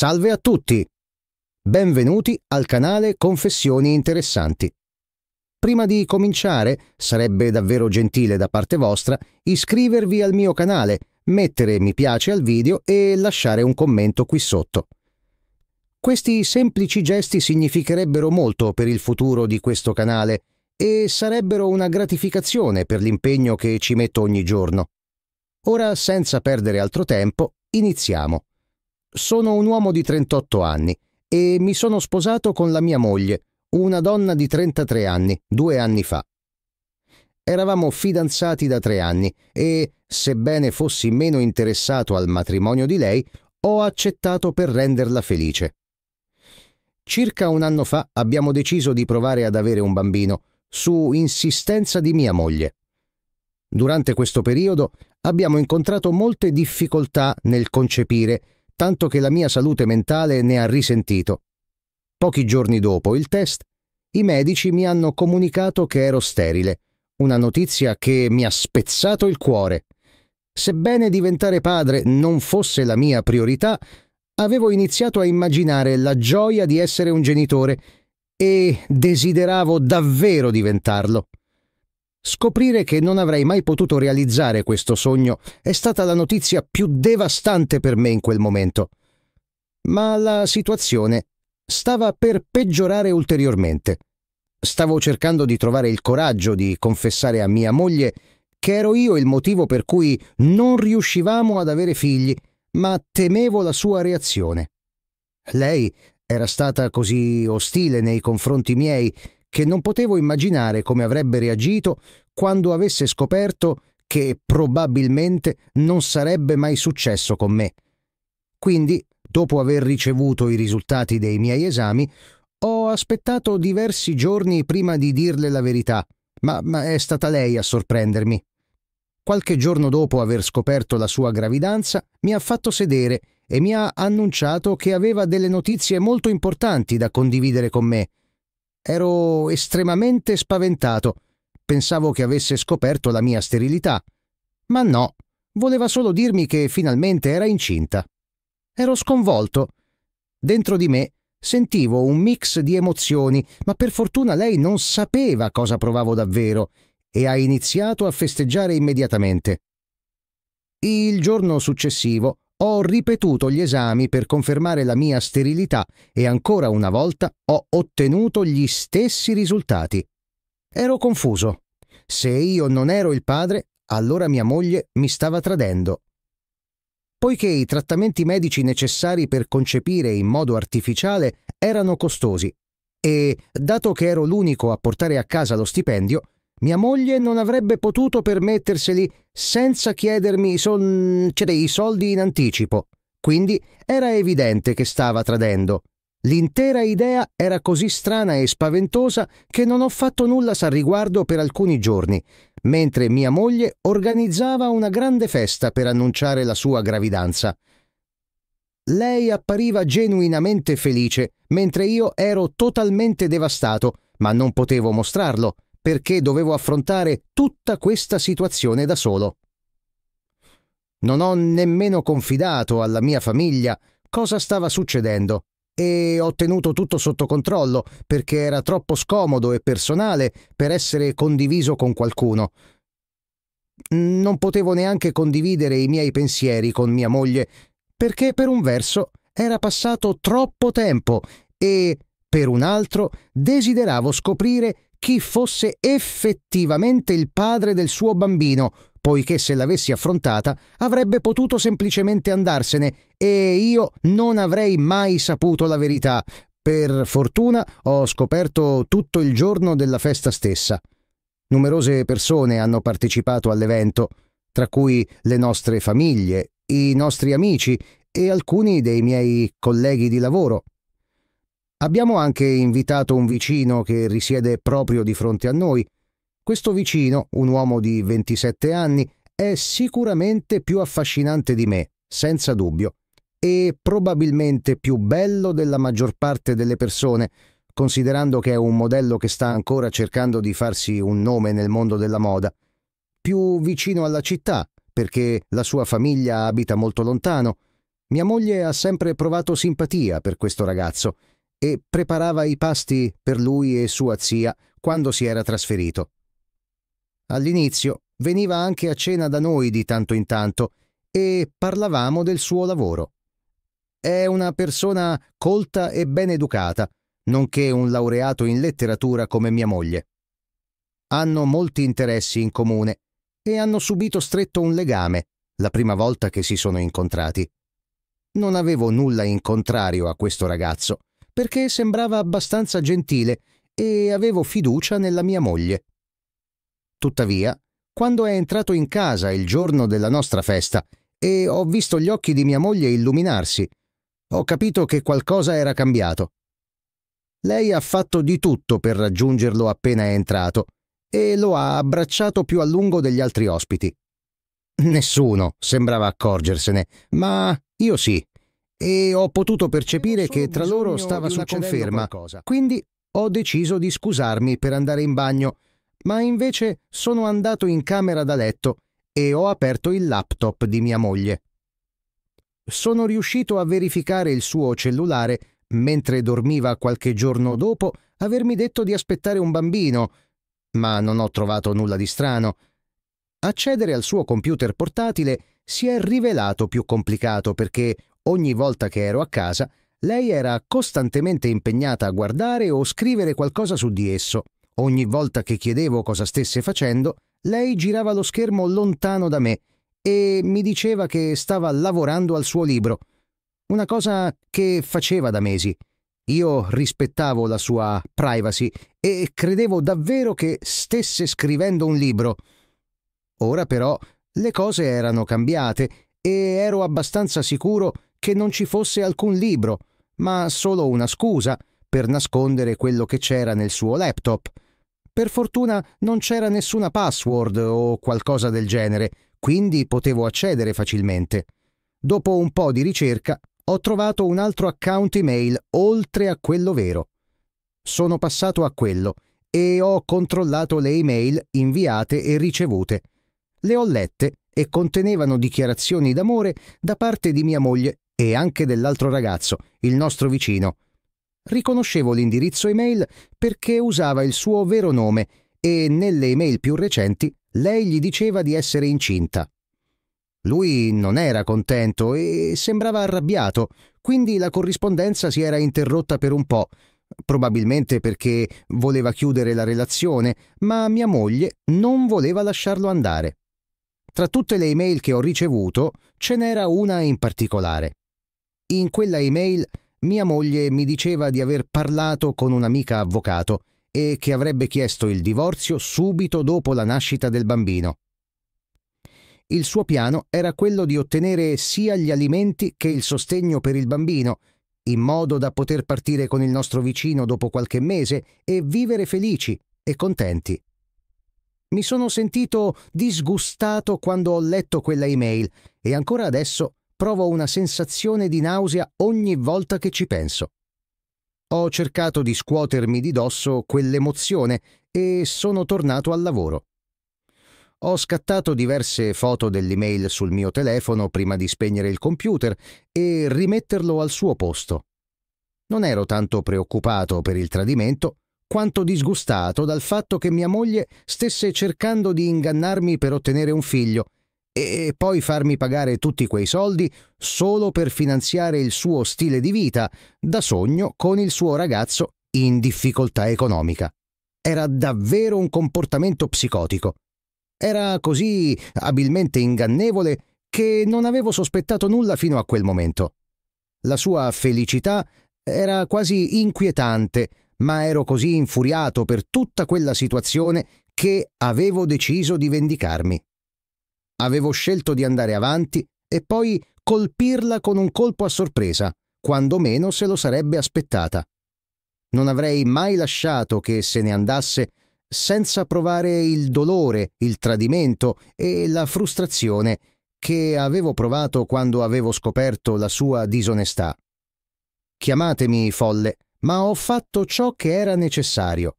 Salve a tutti! Benvenuti al canale Confessioni Interessanti. Prima di cominciare, sarebbe davvero gentile da parte vostra iscrivervi al mio canale, mettere mi piace al video e lasciare un commento qui sotto. Questi semplici gesti significherebbero molto per il futuro di questo canale e sarebbero una gratificazione per l'impegno che ci metto ogni giorno. Ora, senza perdere altro tempo, iniziamo. Sono un uomo di 38 anni e mi sono sposato con la mia moglie, una donna di 33 anni, due anni fa. Eravamo fidanzati da tre anni e, sebbene fossi meno interessato al matrimonio di lei, ho accettato per renderla felice. Circa un anno fa abbiamo deciso di provare ad avere un bambino, su insistenza di mia moglie. Durante questo periodo abbiamo incontrato molte difficoltà nel concepire tanto che la mia salute mentale ne ha risentito. Pochi giorni dopo il test, i medici mi hanno comunicato che ero sterile, una notizia che mi ha spezzato il cuore. Sebbene diventare padre non fosse la mia priorità, avevo iniziato a immaginare la gioia di essere un genitore e desideravo davvero diventarlo. Scoprire che non avrei mai potuto realizzare questo sogno è stata la notizia più devastante per me in quel momento. Ma la situazione stava per peggiorare ulteriormente. Stavo cercando di trovare il coraggio di confessare a mia moglie che ero io il motivo per cui non riuscivamo ad avere figli, ma temevo la sua reazione. Lei era stata così ostile nei confronti miei che non potevo immaginare come avrebbe reagito quando avesse scoperto che probabilmente non sarebbe mai successo con me. Quindi, dopo aver ricevuto i risultati dei miei esami, ho aspettato diversi giorni prima di dirle la verità, ma, ma è stata lei a sorprendermi. Qualche giorno dopo aver scoperto la sua gravidanza, mi ha fatto sedere e mi ha annunciato che aveva delle notizie molto importanti da condividere con me Ero estremamente spaventato. Pensavo che avesse scoperto la mia sterilità. Ma no, voleva solo dirmi che finalmente era incinta. Ero sconvolto. Dentro di me sentivo un mix di emozioni, ma per fortuna lei non sapeva cosa provavo davvero e ha iniziato a festeggiare immediatamente. Il giorno successivo ho ripetuto gli esami per confermare la mia sterilità e ancora una volta ho ottenuto gli stessi risultati. Ero confuso. Se io non ero il padre, allora mia moglie mi stava tradendo. Poiché i trattamenti medici necessari per concepire in modo artificiale erano costosi e, dato che ero l'unico a portare a casa lo stipendio, mia moglie non avrebbe potuto permetterseli senza chiedermi i, son... cioè, i soldi in anticipo, quindi era evidente che stava tradendo. L'intera idea era così strana e spaventosa che non ho fatto nulla sal riguardo per alcuni giorni, mentre mia moglie organizzava una grande festa per annunciare la sua gravidanza. Lei appariva genuinamente felice, mentre io ero totalmente devastato, ma non potevo mostrarlo perché dovevo affrontare tutta questa situazione da solo. Non ho nemmeno confidato alla mia famiglia cosa stava succedendo e ho tenuto tutto sotto controllo perché era troppo scomodo e personale per essere condiviso con qualcuno. Non potevo neanche condividere i miei pensieri con mia moglie perché per un verso era passato troppo tempo e per un altro desideravo scoprire chi fosse effettivamente il padre del suo bambino, poiché se l'avessi affrontata avrebbe potuto semplicemente andarsene e io non avrei mai saputo la verità. Per fortuna ho scoperto tutto il giorno della festa stessa. Numerose persone hanno partecipato all'evento, tra cui le nostre famiglie, i nostri amici e alcuni dei miei colleghi di lavoro. Abbiamo anche invitato un vicino che risiede proprio di fronte a noi. Questo vicino, un uomo di 27 anni, è sicuramente più affascinante di me, senza dubbio, e probabilmente più bello della maggior parte delle persone, considerando che è un modello che sta ancora cercando di farsi un nome nel mondo della moda. Più vicino alla città, perché la sua famiglia abita molto lontano. Mia moglie ha sempre provato simpatia per questo ragazzo e preparava i pasti per lui e sua zia quando si era trasferito. All'inizio veniva anche a cena da noi di tanto in tanto e parlavamo del suo lavoro. È una persona colta e ben educata, nonché un laureato in letteratura come mia moglie. Hanno molti interessi in comune e hanno subito stretto un legame la prima volta che si sono incontrati. Non avevo nulla in contrario a questo ragazzo perché sembrava abbastanza gentile e avevo fiducia nella mia moglie. Tuttavia, quando è entrato in casa il giorno della nostra festa e ho visto gli occhi di mia moglie illuminarsi, ho capito che qualcosa era cambiato. Lei ha fatto di tutto per raggiungerlo appena è entrato e lo ha abbracciato più a lungo degli altri ospiti. Nessuno sembrava accorgersene, ma io sì, e ho potuto percepire che tra loro stava su conferma. Quindi ho deciso di scusarmi per andare in bagno, ma invece sono andato in camera da letto e ho aperto il laptop di mia moglie. Sono riuscito a verificare il suo cellulare mentre dormiva qualche giorno dopo avermi detto di aspettare un bambino, ma non ho trovato nulla di strano. Accedere al suo computer portatile si è rivelato più complicato perché Ogni volta che ero a casa, lei era costantemente impegnata a guardare o scrivere qualcosa su di esso. Ogni volta che chiedevo cosa stesse facendo, lei girava lo schermo lontano da me e mi diceva che stava lavorando al suo libro, una cosa che faceva da mesi. Io rispettavo la sua privacy e credevo davvero che stesse scrivendo un libro. Ora però le cose erano cambiate e ero abbastanza sicuro che che non ci fosse alcun libro, ma solo una scusa per nascondere quello che c'era nel suo laptop. Per fortuna non c'era nessuna password o qualcosa del genere, quindi potevo accedere facilmente. Dopo un po' di ricerca ho trovato un altro account email oltre a quello vero. Sono passato a quello e ho controllato le email inviate e ricevute. Le ho lette e contenevano dichiarazioni d'amore da parte di mia moglie e anche dell'altro ragazzo, il nostro vicino. Riconoscevo l'indirizzo email perché usava il suo vero nome e nelle email più recenti lei gli diceva di essere incinta. Lui non era contento e sembrava arrabbiato, quindi la corrispondenza si era interrotta per un po', probabilmente perché voleva chiudere la relazione, ma mia moglie non voleva lasciarlo andare. Tra tutte le email che ho ricevuto, ce n'era una in particolare. In quella email mia moglie mi diceva di aver parlato con un'amica avvocato e che avrebbe chiesto il divorzio subito dopo la nascita del bambino. Il suo piano era quello di ottenere sia gli alimenti che il sostegno per il bambino, in modo da poter partire con il nostro vicino dopo qualche mese e vivere felici e contenti. Mi sono sentito disgustato quando ho letto quella email e ancora adesso provo una sensazione di nausea ogni volta che ci penso. Ho cercato di scuotermi di dosso quell'emozione e sono tornato al lavoro. Ho scattato diverse foto dell'email sul mio telefono prima di spegnere il computer e rimetterlo al suo posto. Non ero tanto preoccupato per il tradimento quanto disgustato dal fatto che mia moglie stesse cercando di ingannarmi per ottenere un figlio e poi farmi pagare tutti quei soldi solo per finanziare il suo stile di vita da sogno con il suo ragazzo in difficoltà economica. Era davvero un comportamento psicotico. Era così abilmente ingannevole che non avevo sospettato nulla fino a quel momento. La sua felicità era quasi inquietante, ma ero così infuriato per tutta quella situazione che avevo deciso di vendicarmi. Avevo scelto di andare avanti e poi colpirla con un colpo a sorpresa, quando meno se lo sarebbe aspettata. Non avrei mai lasciato che se ne andasse senza provare il dolore, il tradimento e la frustrazione che avevo provato quando avevo scoperto la sua disonestà. Chiamatemi folle, ma ho fatto ciò che era necessario.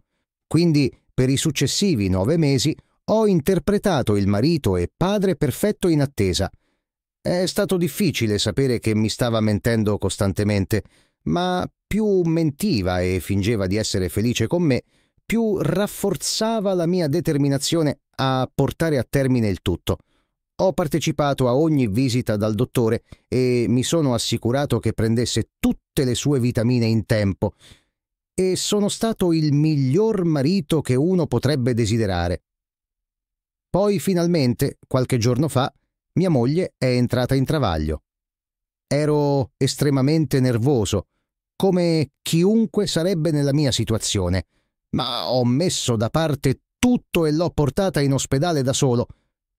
Quindi, per i successivi nove mesi, ho interpretato il marito e padre perfetto in attesa. È stato difficile sapere che mi stava mentendo costantemente, ma più mentiva e fingeva di essere felice con me, più rafforzava la mia determinazione a portare a termine il tutto. Ho partecipato a ogni visita dal dottore e mi sono assicurato che prendesse tutte le sue vitamine in tempo. E sono stato il miglior marito che uno potrebbe desiderare. Poi finalmente, qualche giorno fa, mia moglie è entrata in travaglio. Ero estremamente nervoso, come chiunque sarebbe nella mia situazione, ma ho messo da parte tutto e l'ho portata in ospedale da solo.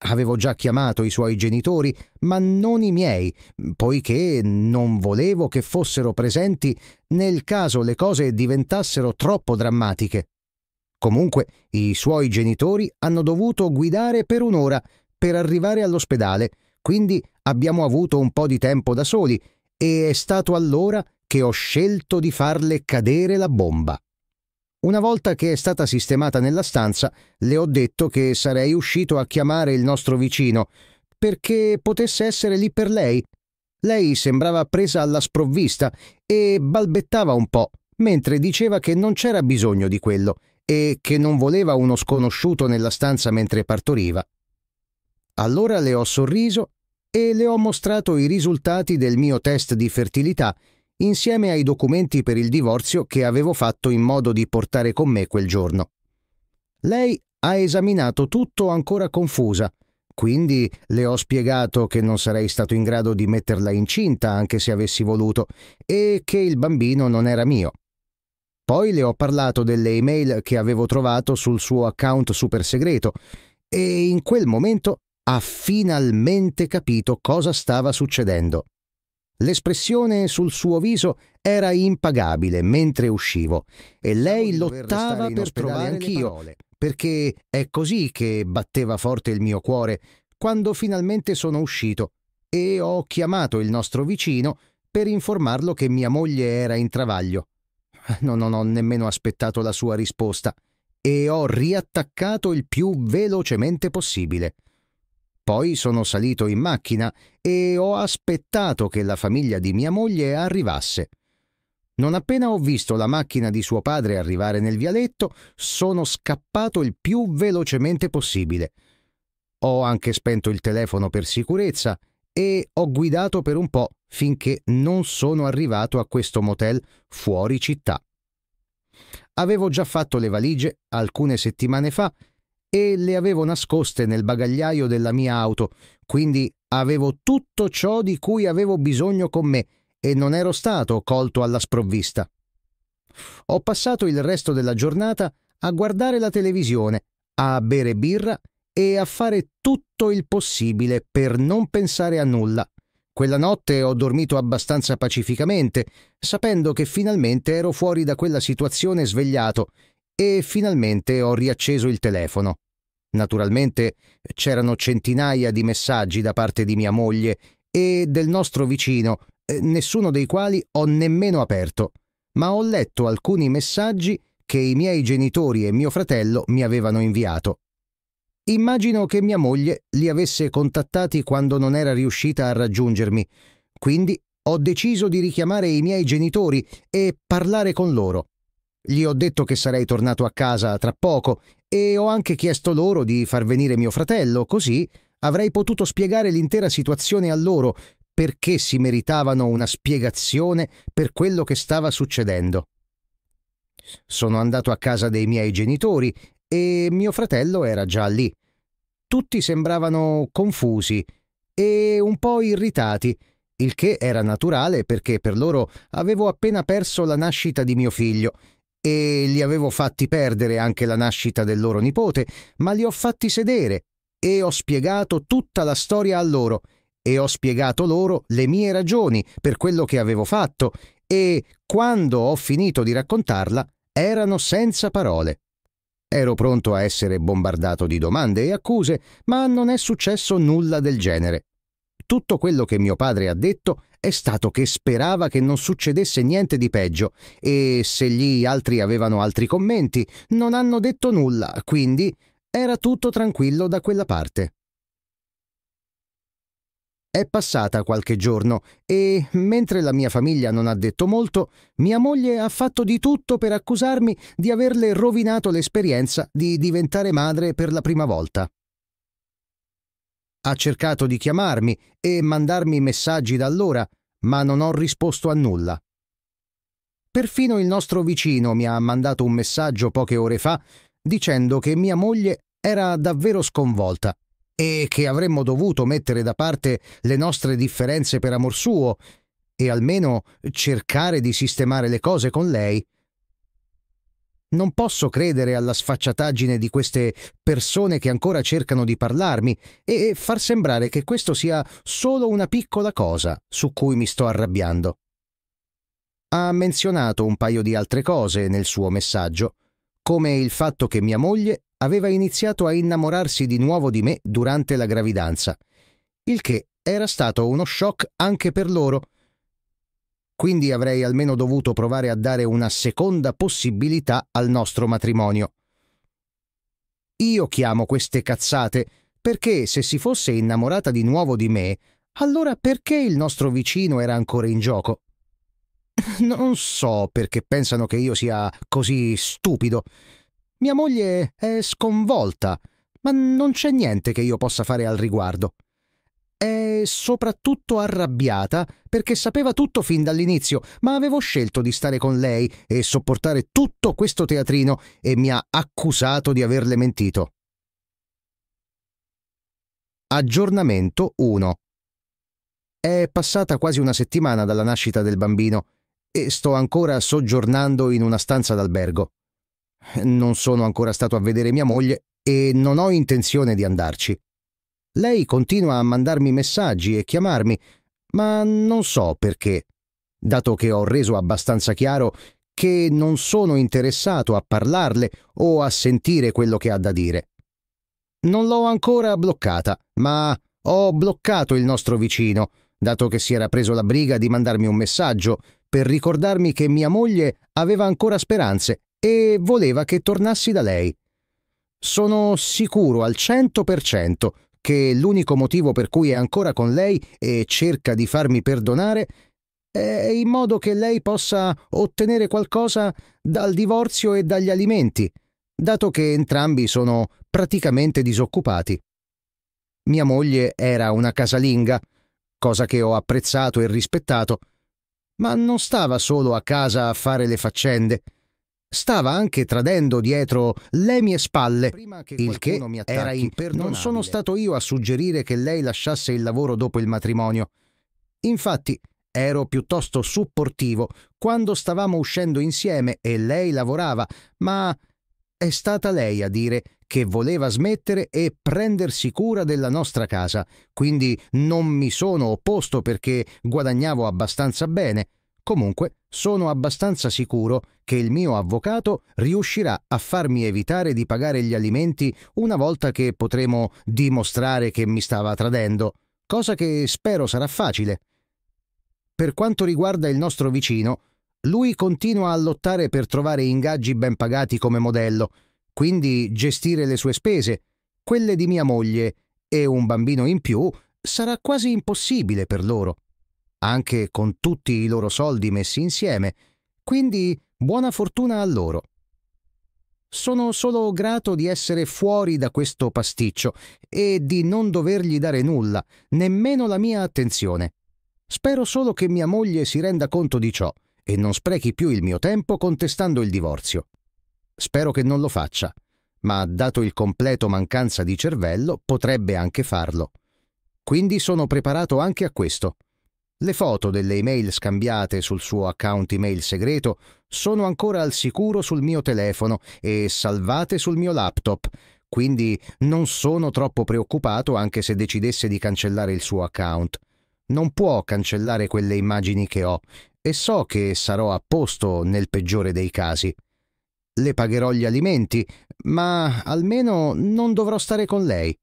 Avevo già chiamato i suoi genitori, ma non i miei, poiché non volevo che fossero presenti nel caso le cose diventassero troppo drammatiche. Comunque, i suoi genitori hanno dovuto guidare per un'ora per arrivare all'ospedale, quindi abbiamo avuto un po' di tempo da soli e è stato allora che ho scelto di farle cadere la bomba. Una volta che è stata sistemata nella stanza, le ho detto che sarei uscito a chiamare il nostro vicino perché potesse essere lì per lei. Lei sembrava presa alla sprovvista e balbettava un po', mentre diceva che non c'era bisogno di quello e che non voleva uno sconosciuto nella stanza mentre partoriva. Allora le ho sorriso e le ho mostrato i risultati del mio test di fertilità insieme ai documenti per il divorzio che avevo fatto in modo di portare con me quel giorno. Lei ha esaminato tutto ancora confusa, quindi le ho spiegato che non sarei stato in grado di metterla incinta anche se avessi voluto e che il bambino non era mio. Poi le ho parlato delle email che avevo trovato sul suo account super segreto e in quel momento ha finalmente capito cosa stava succedendo. L'espressione sul suo viso era impagabile mentre uscivo e lei lottava per trovare anch'io, perché è così che batteva forte il mio cuore quando finalmente sono uscito e ho chiamato il nostro vicino per informarlo che mia moglie era in travaglio. non ho nemmeno aspettato la sua risposta e ho riattaccato il più velocemente possibile. Poi sono salito in macchina e ho aspettato che la famiglia di mia moglie arrivasse. Non appena ho visto la macchina di suo padre arrivare nel vialetto, sono scappato il più velocemente possibile. Ho anche spento il telefono per sicurezza e ho guidato per un po' finché non sono arrivato a questo motel fuori città. Avevo già fatto le valigie alcune settimane fa e le avevo nascoste nel bagagliaio della mia auto, quindi avevo tutto ciò di cui avevo bisogno con me e non ero stato colto alla sprovvista. Ho passato il resto della giornata a guardare la televisione, a bere birra e a fare tutto il possibile per non pensare a nulla. Quella notte ho dormito abbastanza pacificamente, sapendo che finalmente ero fuori da quella situazione svegliato e finalmente ho riacceso il telefono. Naturalmente c'erano centinaia di messaggi da parte di mia moglie e del nostro vicino, eh, nessuno dei quali ho nemmeno aperto, ma ho letto alcuni messaggi che i miei genitori e mio fratello mi avevano inviato. Immagino che mia moglie li avesse contattati quando non era riuscita a raggiungermi, quindi ho deciso di richiamare i miei genitori e parlare con loro. Gli ho detto che sarei tornato a casa tra poco e ho anche chiesto loro di far venire mio fratello, così avrei potuto spiegare l'intera situazione a loro perché si meritavano una spiegazione per quello che stava succedendo. Sono andato a casa dei miei genitori e mio fratello era già lì. Tutti sembravano confusi e un po' irritati, il che era naturale perché per loro avevo appena perso la nascita di mio figlio e li avevo fatti perdere anche la nascita del loro nipote, ma li ho fatti sedere e ho spiegato tutta la storia a loro e ho spiegato loro le mie ragioni per quello che avevo fatto e, quando ho finito di raccontarla, erano senza parole. Ero pronto a essere bombardato di domande e accuse, ma non è successo nulla del genere. Tutto quello che mio padre ha detto è stato che sperava che non succedesse niente di peggio e se gli altri avevano altri commenti non hanno detto nulla, quindi era tutto tranquillo da quella parte. È passata qualche giorno e, mentre la mia famiglia non ha detto molto, mia moglie ha fatto di tutto per accusarmi di averle rovinato l'esperienza di diventare madre per la prima volta. Ha cercato di chiamarmi e mandarmi messaggi da allora, ma non ho risposto a nulla. Perfino il nostro vicino mi ha mandato un messaggio poche ore fa dicendo che mia moglie era davvero sconvolta e che avremmo dovuto mettere da parte le nostre differenze per amor suo e almeno cercare di sistemare le cose con lei. Non posso credere alla sfacciataggine di queste persone che ancora cercano di parlarmi e far sembrare che questo sia solo una piccola cosa su cui mi sto arrabbiando. Ha menzionato un paio di altre cose nel suo messaggio, come il fatto che mia moglie aveva iniziato a innamorarsi di nuovo di me durante la gravidanza, il che era stato uno shock anche per loro. Quindi avrei almeno dovuto provare a dare una seconda possibilità al nostro matrimonio. Io chiamo queste cazzate perché se si fosse innamorata di nuovo di me, allora perché il nostro vicino era ancora in gioco? Non so perché pensano che io sia così stupido. Mia moglie è sconvolta, ma non c'è niente che io possa fare al riguardo. È soprattutto arrabbiata perché sapeva tutto fin dall'inizio, ma avevo scelto di stare con lei e sopportare tutto questo teatrino e mi ha accusato di averle mentito. Aggiornamento 1. È passata quasi una settimana dalla nascita del bambino e sto ancora soggiornando in una stanza d'albergo. Non sono ancora stato a vedere mia moglie e non ho intenzione di andarci. Lei continua a mandarmi messaggi e chiamarmi, ma non so perché, dato che ho reso abbastanza chiaro che non sono interessato a parlarle o a sentire quello che ha da dire. Non l'ho ancora bloccata, ma ho bloccato il nostro vicino, dato che si era preso la briga di mandarmi un messaggio per ricordarmi che mia moglie aveva ancora speranze e voleva che tornassi da lei. Sono sicuro al 100% che l'unico motivo per cui è ancora con lei e cerca di farmi perdonare è in modo che lei possa ottenere qualcosa dal divorzio e dagli alimenti, dato che entrambi sono praticamente disoccupati. Mia moglie era una casalinga, cosa che ho apprezzato e rispettato, ma non stava solo a casa a fare le faccende, Stava anche tradendo dietro le mie spalle, il che era imperdonabile. Non sono stato io a suggerire che lei lasciasse il lavoro dopo il matrimonio. Infatti, ero piuttosto supportivo quando stavamo uscendo insieme e lei lavorava, ma è stata lei a dire che voleva smettere e prendersi cura della nostra casa, quindi non mi sono opposto perché guadagnavo abbastanza bene. Comunque, sono abbastanza sicuro che il mio avvocato riuscirà a farmi evitare di pagare gli alimenti una volta che potremo dimostrare che mi stava tradendo, cosa che spero sarà facile. Per quanto riguarda il nostro vicino, lui continua a lottare per trovare ingaggi ben pagati come modello, quindi gestire le sue spese, quelle di mia moglie e un bambino in più sarà quasi impossibile per loro anche con tutti i loro soldi messi insieme, quindi buona fortuna a loro. Sono solo grato di essere fuori da questo pasticcio e di non dovergli dare nulla, nemmeno la mia attenzione. Spero solo che mia moglie si renda conto di ciò e non sprechi più il mio tempo contestando il divorzio. Spero che non lo faccia, ma dato il completo mancanza di cervello potrebbe anche farlo. Quindi sono preparato anche a questo. Le foto delle email scambiate sul suo account email segreto sono ancora al sicuro sul mio telefono e salvate sul mio laptop, quindi non sono troppo preoccupato anche se decidesse di cancellare il suo account. Non può cancellare quelle immagini che ho e so che sarò a posto nel peggiore dei casi. Le pagherò gli alimenti, ma almeno non dovrò stare con lei.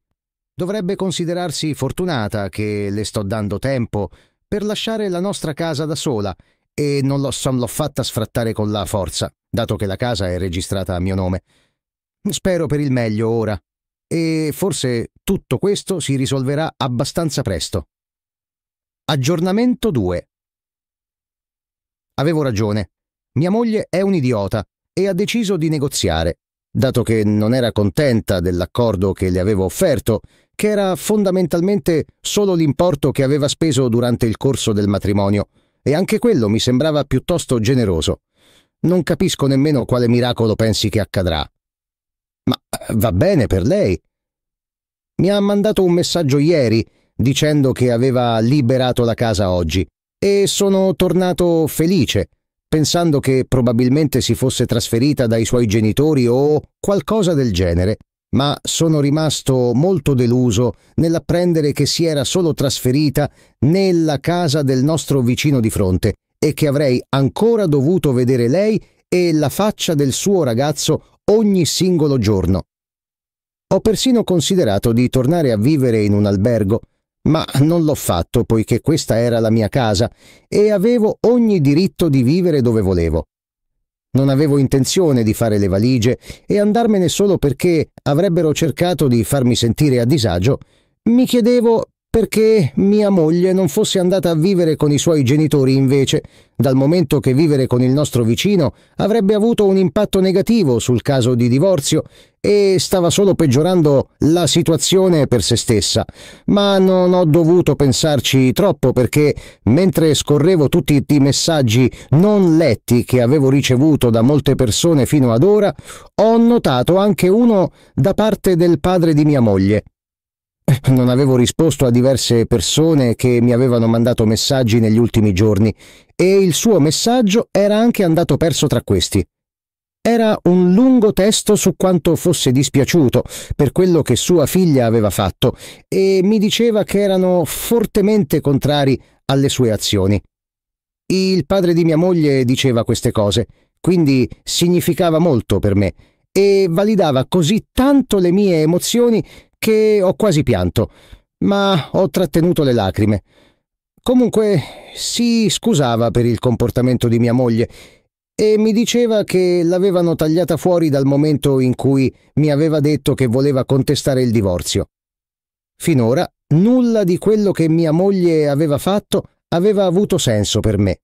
Dovrebbe considerarsi fortunata che le sto dando tempo per lasciare la nostra casa da sola e non l'ho, son, l'ho fatta sfrattare con la forza, dato che la casa è registrata a mio nome. Spero per il meglio ora. E forse tutto questo si risolverà abbastanza presto. Aggiornamento 2. Avevo ragione. Mia moglie è un idiota e ha deciso di negoziare. Dato che non era contenta dell'accordo che le avevo offerto che era fondamentalmente solo l'importo che aveva speso durante il corso del matrimonio, e anche quello mi sembrava piuttosto generoso. Non capisco nemmeno quale miracolo pensi che accadrà. Ma eh, va bene per lei. Mi ha mandato un messaggio ieri dicendo che aveva liberato la casa oggi e sono tornato felice, pensando che probabilmente si fosse trasferita dai suoi genitori o qualcosa del genere ma sono rimasto molto deluso nell'apprendere che si era solo trasferita nella casa del nostro vicino di fronte e che avrei ancora dovuto vedere lei e la faccia del suo ragazzo ogni singolo giorno. Ho persino considerato di tornare a vivere in un albergo, ma non l'ho fatto poiché questa era la mia casa e avevo ogni diritto di vivere dove volevo. Non avevo intenzione di fare le valigie e andarmene solo perché avrebbero cercato di farmi sentire a disagio. Mi chiedevo perché mia moglie non fosse andata a vivere con i suoi genitori invece, dal momento che vivere con il nostro vicino avrebbe avuto un impatto negativo sul caso di divorzio e stava solo peggiorando la situazione per se stessa. Ma non ho dovuto pensarci troppo perché mentre scorrevo tutti i messaggi non letti che avevo ricevuto da molte persone fino ad ora, ho notato anche uno da parte del padre di mia moglie. Non avevo risposto a diverse persone che mi avevano mandato messaggi negli ultimi giorni e il suo messaggio era anche andato perso tra questi. Era un lungo testo su quanto fosse dispiaciuto per quello che sua figlia aveva fatto e mi diceva che erano fortemente contrari alle sue azioni. Il padre di mia moglie diceva queste cose, quindi significava molto per me e validava così tanto le mie emozioni che ho quasi pianto, ma ho trattenuto le lacrime. Comunque si scusava per il comportamento di mia moglie e mi diceva che l'avevano tagliata fuori dal momento in cui mi aveva detto che voleva contestare il divorzio. Finora nulla di quello che mia moglie aveva fatto aveva avuto senso per me,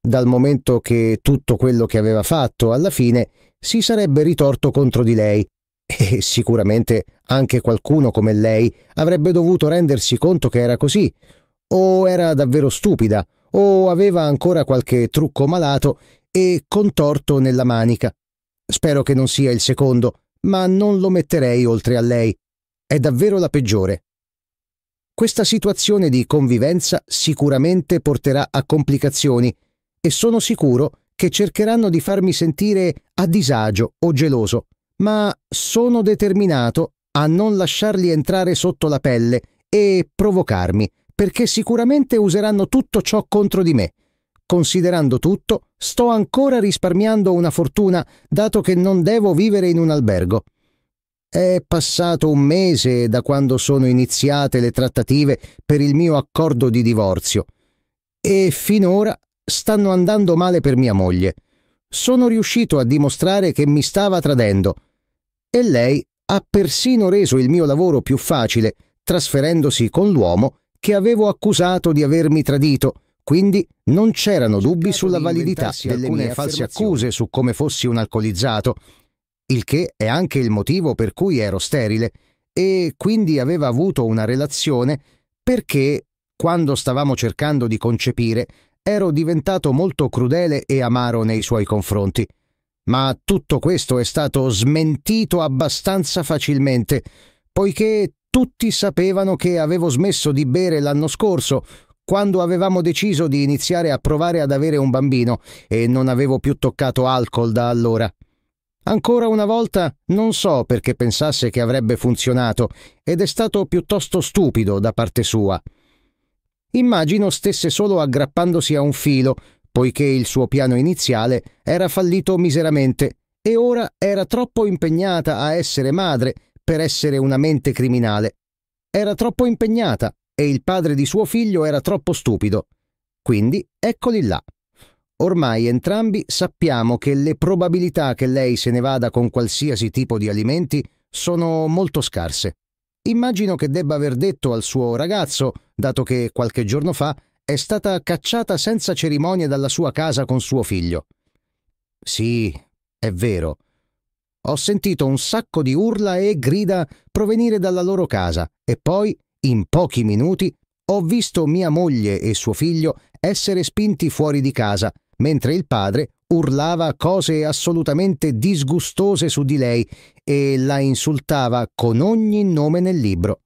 dal momento che tutto quello che aveva fatto alla fine si sarebbe ritorto contro di lei e sicuramente anche qualcuno come lei avrebbe dovuto rendersi conto che era così, o era davvero stupida, o aveva ancora qualche trucco malato e contorto nella manica. Spero che non sia il secondo, ma non lo metterei oltre a lei. È davvero la peggiore. Questa situazione di convivenza sicuramente porterà a complicazioni e sono sicuro che cercheranno di farmi sentire a disagio o geloso ma sono determinato a non lasciarli entrare sotto la pelle e provocarmi, perché sicuramente useranno tutto ciò contro di me. Considerando tutto, sto ancora risparmiando una fortuna, dato che non devo vivere in un albergo. È passato un mese da quando sono iniziate le trattative per il mio accordo di divorzio e finora stanno andando male per mia moglie. Sono riuscito a dimostrare che mi stava tradendo, e lei ha persino reso il mio lavoro più facile, trasferendosi con l'uomo che avevo accusato di avermi tradito, quindi non c'erano dubbi sulla validità delle mie false accuse su come fossi un alcolizzato, il che è anche il motivo per cui ero sterile, e quindi aveva avuto una relazione perché, quando stavamo cercando di concepire, ero diventato molto crudele e amaro nei suoi confronti. Ma tutto questo è stato smentito abbastanza facilmente, poiché tutti sapevano che avevo smesso di bere l'anno scorso, quando avevamo deciso di iniziare a provare ad avere un bambino, e non avevo più toccato alcol da allora. Ancora una volta non so perché pensasse che avrebbe funzionato ed è stato piuttosto stupido da parte sua. Immagino stesse solo aggrappandosi a un filo poiché il suo piano iniziale era fallito miseramente e ora era troppo impegnata a essere madre per essere una mente criminale. Era troppo impegnata e il padre di suo figlio era troppo stupido. Quindi eccoli là. Ormai entrambi sappiamo che le probabilità che lei se ne vada con qualsiasi tipo di alimenti sono molto scarse. Immagino che debba aver detto al suo ragazzo, dato che qualche giorno fa è stata cacciata senza cerimonie dalla sua casa con suo figlio. Sì, è vero. Ho sentito un sacco di urla e grida provenire dalla loro casa e poi, in pochi minuti, ho visto mia moglie e suo figlio essere spinti fuori di casa, mentre il padre urlava cose assolutamente disgustose su di lei e la insultava con ogni nome nel libro.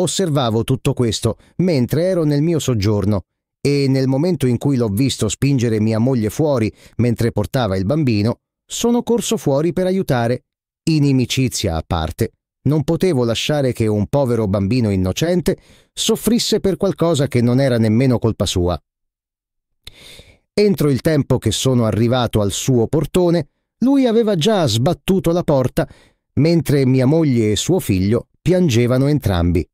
Osservavo tutto questo mentre ero nel mio soggiorno e nel momento in cui l'ho visto spingere mia moglie fuori mentre portava il bambino, sono corso fuori per aiutare. Inimicizia a parte, non potevo lasciare che un povero bambino innocente soffrisse per qualcosa che non era nemmeno colpa sua. Entro il tempo che sono arrivato al suo portone, lui aveva già sbattuto la porta, mentre mia moglie e suo figlio piangevano entrambi.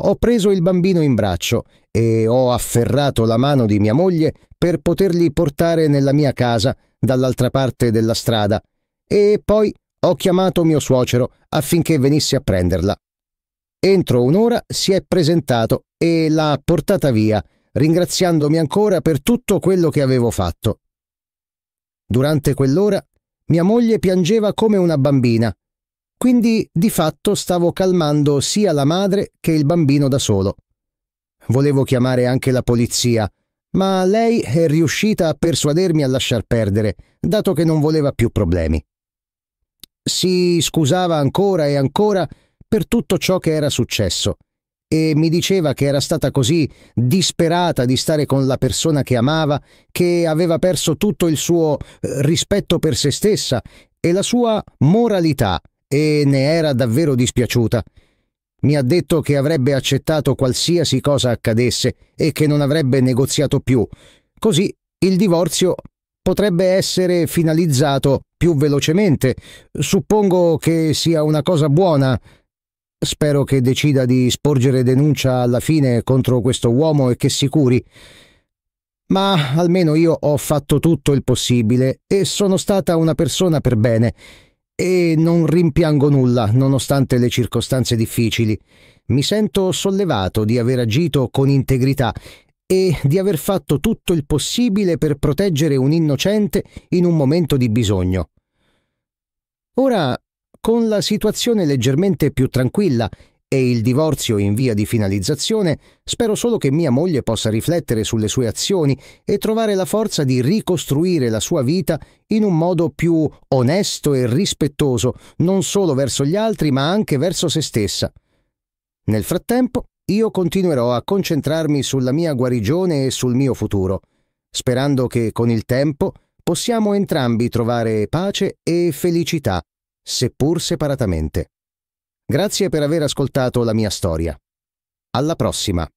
Ho preso il bambino in braccio e ho afferrato la mano di mia moglie per poterli portare nella mia casa dall'altra parte della strada e poi ho chiamato mio suocero affinché venisse a prenderla. Entro un'ora si è presentato e l'ha portata via, ringraziandomi ancora per tutto quello che avevo fatto. Durante quell'ora mia moglie piangeva come una bambina quindi di fatto stavo calmando sia la madre che il bambino da solo. Volevo chiamare anche la polizia, ma lei è riuscita a persuadermi a lasciar perdere, dato che non voleva più problemi. Si scusava ancora e ancora per tutto ciò che era successo e mi diceva che era stata così disperata di stare con la persona che amava che aveva perso tutto il suo eh, rispetto per se stessa e la sua moralità e ne era davvero dispiaciuta. Mi ha detto che avrebbe accettato qualsiasi cosa accadesse e che non avrebbe negoziato più. Così il divorzio potrebbe essere finalizzato più velocemente. Suppongo che sia una cosa buona. Spero che decida di sporgere denuncia alla fine contro questo uomo e che si curi. Ma almeno io ho fatto tutto il possibile e sono stata una persona per bene e non rimpiango nulla, nonostante le circostanze difficili. Mi sento sollevato di aver agito con integrità e di aver fatto tutto il possibile per proteggere un innocente in un momento di bisogno. Ora, con la situazione leggermente più tranquilla e il divorzio in via di finalizzazione, spero solo che mia moglie possa riflettere sulle sue azioni e trovare la forza di ricostruire la sua vita in un modo più onesto e rispettoso, non solo verso gli altri, ma anche verso se stessa. Nel frattempo, io continuerò a concentrarmi sulla mia guarigione e sul mio futuro, sperando che con il tempo possiamo entrambi trovare pace e felicità, seppur separatamente. Grazie per aver ascoltato la mia storia. Alla prossima!